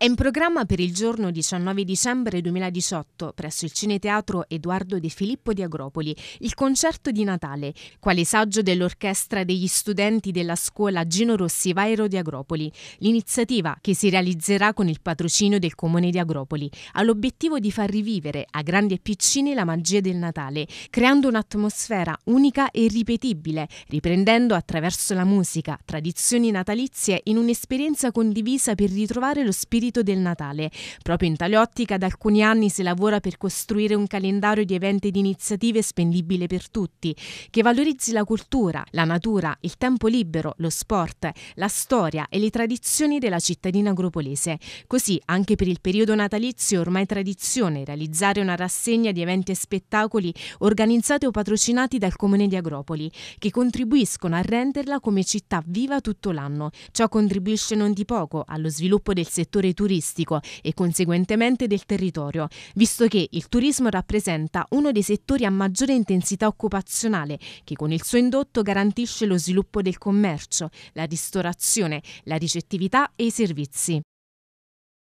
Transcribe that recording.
È in programma per il giorno 19 dicembre 2018 presso il Cineteatro Edoardo De Filippo di Agropoli il concerto di Natale, quale saggio dell'orchestra degli studenti della scuola Gino Rossi Vairo di Agropoli. L'iniziativa, che si realizzerà con il patrocinio del Comune di Agropoli, ha l'obiettivo di far rivivere a grandi e piccini la magia del Natale, creando un'atmosfera unica e ripetibile, riprendendo attraverso la musica tradizioni natalizie in un'esperienza condivisa per ritrovare lo spirito spirito del Natale. Proprio in tale ottica da alcuni anni si lavora per costruire un calendario di eventi e di iniziative spendibile per tutti, che valorizzi la cultura, la natura, il tempo libero, lo sport, la storia e le tradizioni della cittadina agropolese. Così anche per il periodo natalizio è ormai tradizione realizzare una rassegna di eventi e spettacoli organizzati o patrocinati dal comune di Agropoli, che contribuiscono a renderla come città viva tutto l'anno. Ciò contribuisce non di poco allo sviluppo del settore turistico turistico e conseguentemente del territorio, visto che il turismo rappresenta uno dei settori a maggiore intensità occupazionale che con il suo indotto garantisce lo sviluppo del commercio, la ristorazione, la ricettività e i servizi.